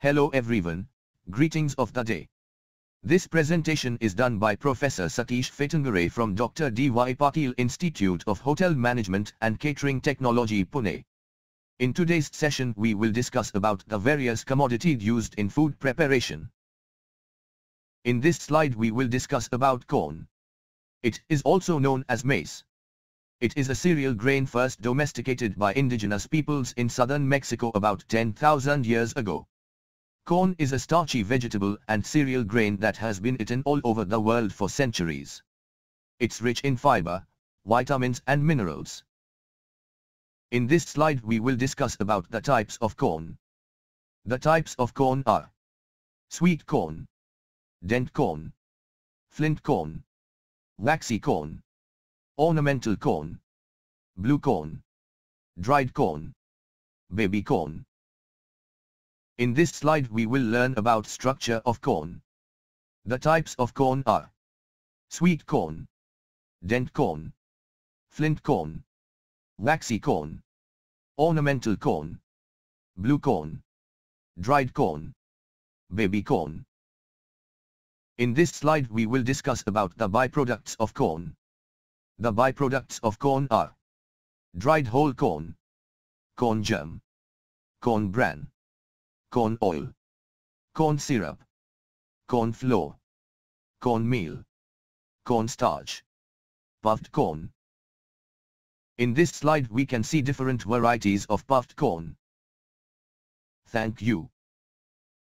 Hello everyone, greetings of the day. This presentation is done by Professor Satish Fetangare from Dr. D. Y. Patil Institute of Hotel Management and Catering Technology Pune. In today's session we will discuss about the various commodities used in food preparation. In this slide we will discuss about corn. It is also known as maize. It is a cereal grain first domesticated by indigenous peoples in southern Mexico about 10,000 years ago. Corn is a starchy vegetable and cereal grain that has been eaten all over the world for centuries. It's rich in fiber, vitamins and minerals. In this slide we will discuss about the types of corn. The types of corn are Sweet corn Dent corn Flint corn Waxy corn Ornamental corn Blue corn Dried corn Baby corn in this slide we will learn about structure of corn. The types of corn are sweet corn, dent corn, flint corn, waxy corn, ornamental corn, blue corn, dried corn, baby corn. In this slide we will discuss about the byproducts of corn. The byproducts of corn are dried whole corn, corn germ, corn bran, corn oil, corn syrup, corn flour, corn meal, corn starch, puffed corn. In this slide we can see different varieties of puffed corn. Thank you.